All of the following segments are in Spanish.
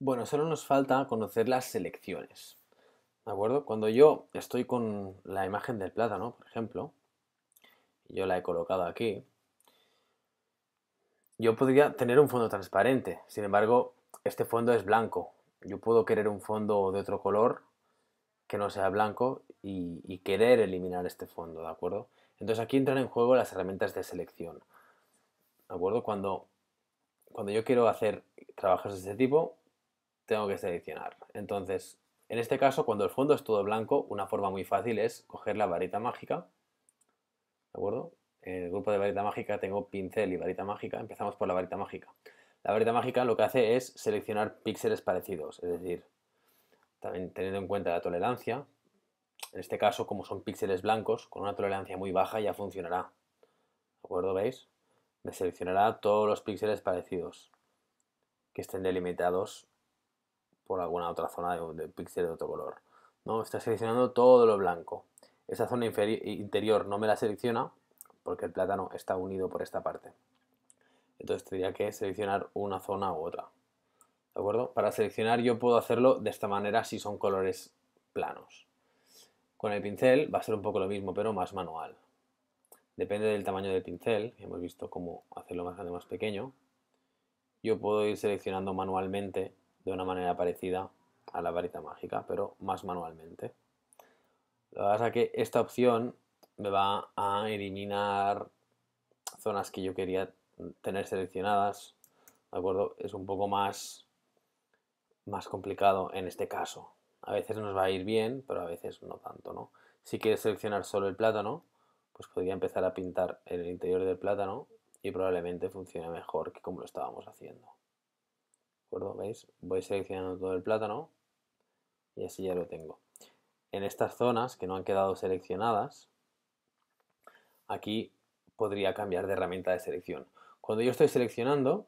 Bueno, solo nos falta conocer las selecciones. ¿De acuerdo? Cuando yo estoy con la imagen del plátano, por ejemplo, yo la he colocado aquí, yo podría tener un fondo transparente. Sin embargo, este fondo es blanco. Yo puedo querer un fondo de otro color que no sea blanco y, querer eliminar este fondo, ¿de acuerdo? Entonces aquí entran en juego las herramientas de selección. ¿De acuerdo? Cuando, cuando yo quiero hacer trabajos de este tipo, tengo que seleccionar. Entonces, en este caso, cuando el fondo es todo blanco, una forma muy fácil es coger la varita mágica, ¿de acuerdo? En el grupo de varita mágica tengo pincel y varita mágica, empezamos por la varita mágica. La varita mágica lo que hace es seleccionar píxeles parecidos, es decir, también teniendo en cuenta la tolerancia, en este caso, como son píxeles blancos, con una tolerancia muy baja ya funcionará. ¿De acuerdo? ¿Veis? Me seleccionará todos los píxeles parecidos que estén delimitados por alguna otra zona de, píxel de otro color. ¿no? Está seleccionando todo lo blanco. esa zona interior no me la selecciona porque el plátano está unido por esta parte. Entonces tendría que seleccionar una zona u otra. ¿De acuerdo? Para seleccionar yo puedo hacerlo de esta manera si son colores planos. Con el pincel va a ser un poco lo mismo, pero más manual. Depende del tamaño del pincel, hemos visto cómo hacerlo más grande o más pequeño. Yo puedo ir seleccionando manualmente de una manera parecida a la varita mágica, pero más manualmente. Lo que pasa es que esta opción me va a eliminar zonas que yo quería tener seleccionadas, ¿de acuerdo? Es un poco más, más complicado en este caso. A veces nos va a ir bien, pero a veces no tanto, ¿no? Si quieres seleccionar solo el plátano, pues podría empezar a pintar el interior del plátano y probablemente funcione mejor que como lo estábamos haciendo. Voy seleccionando todo el plátano y así ya lo tengo. En estas zonas que no han quedado seleccionadas, aquí podría cambiar de herramienta de selección. Cuando yo estoy seleccionando,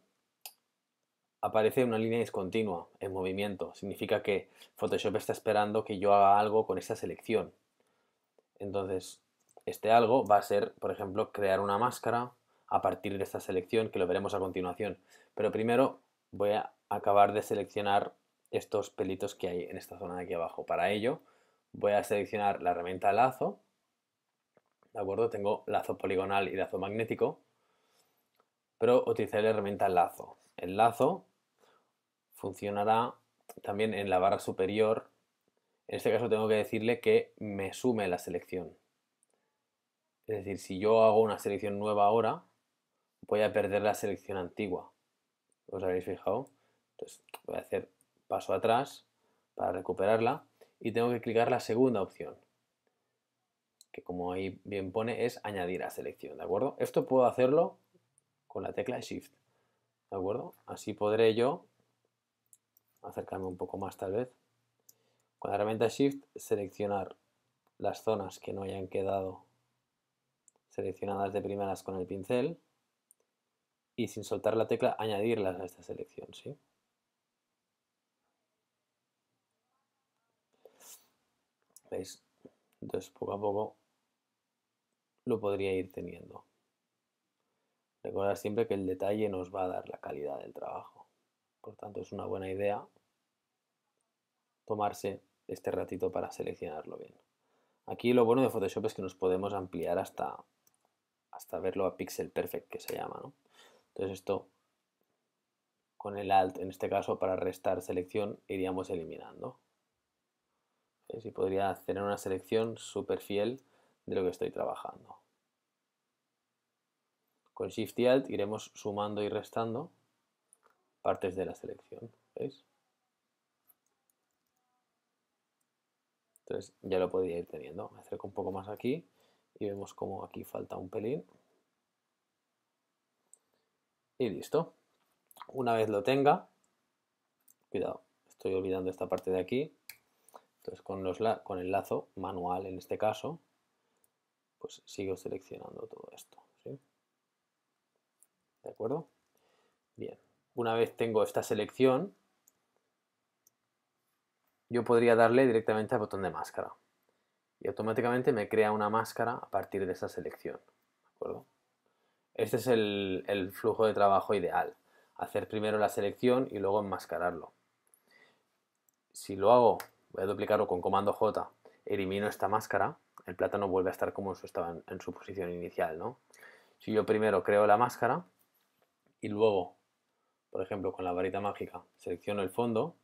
aparece una línea discontinua en movimiento. Significa que Photoshop está esperando que yo haga algo con esta selección. Entonces, este algo va a ser, por ejemplo, crear una máscara a partir de esta selección, que lo veremos a continuación. Pero primero voy a acabar de seleccionar estos pelitos que hay en esta zona de aquí abajo. Para ello voy a seleccionar la herramienta lazo, ¿de acuerdo? Tengo lazo poligonal y lazo magnético, pero utilizaré la herramienta lazo. El lazo funcionará también en la barra superior. En este caso tengo que decirle que me sume la selección. Es decir, si yo hago una selección nueva ahora, voy a perder la selección antigua. ¿Os habéis fijado? Entonces voy a hacer paso atrás para recuperarla y tengo que clicar la segunda opción, que como ahí bien pone es añadir a selección, ¿de acuerdo? Esto puedo hacerlo con la tecla Shift, ¿de acuerdo? Así podré yo acercarme un poco más tal vez. Con la herramienta Shift seleccionar las zonas que no hayan quedado seleccionadas de primeras con el pincel y sin soltar la tecla añadirlas a esta selección. ¿sí? ¿Veis? Entonces poco a poco lo podría ir teniendo. Recordar siempre que el detalle nos va a dar la calidad del trabajo. Por tanto, es una buena idea tomarse este ratito para seleccionarlo bien. Aquí lo bueno de Photoshop es que nos podemos ampliar hasta, hasta verlo a pixel perfect que se llama, ¿no? Entonces esto con el alt en este caso para restar selección iríamos eliminando. Eh, si Y podría tener una selección súper fiel de lo que estoy trabajando. Con Shift y Alt iremos sumando y restando partes de la selección. ¿Veis? Entonces ya lo podría ir teniendo. Me acerco un poco más aquí y vemos como aquí falta un pelín y listo. Una vez lo tenga, cuidado, estoy olvidando esta parte de aquí, entonces con, los el lazo manual en este caso, pues sigo seleccionando todo esto. ¿De acuerdo? Bien, una vez tengo esta selección, yo podría darle directamente al botón de máscara y automáticamente me crea una máscara a partir de esa selección. ¿De acuerdo? Este es el, flujo de trabajo ideal. Hacer primero la selección y luego enmascararlo. Si lo hago, voy a duplicarlo con comando J, elimino esta máscara, el plátano vuelve a estar como estaba en, su posición inicial. Si yo primero creo la máscara y luego, por ejemplo, con la varita mágica selecciono el fondo,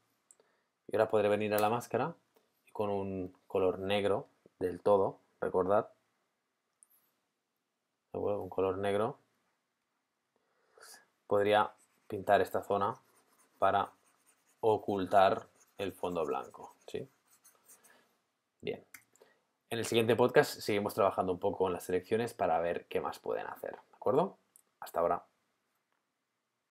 y ahora podré venir a la máscara y con un color negro del todo, recordad, un color negro, podría pintar esta zona para ocultar el fondo blanco. ¿sí? Bien. En el siguiente podcast seguimos trabajando un poco en las selecciones para ver qué más pueden hacer. ¿De acuerdo? Hasta ahora.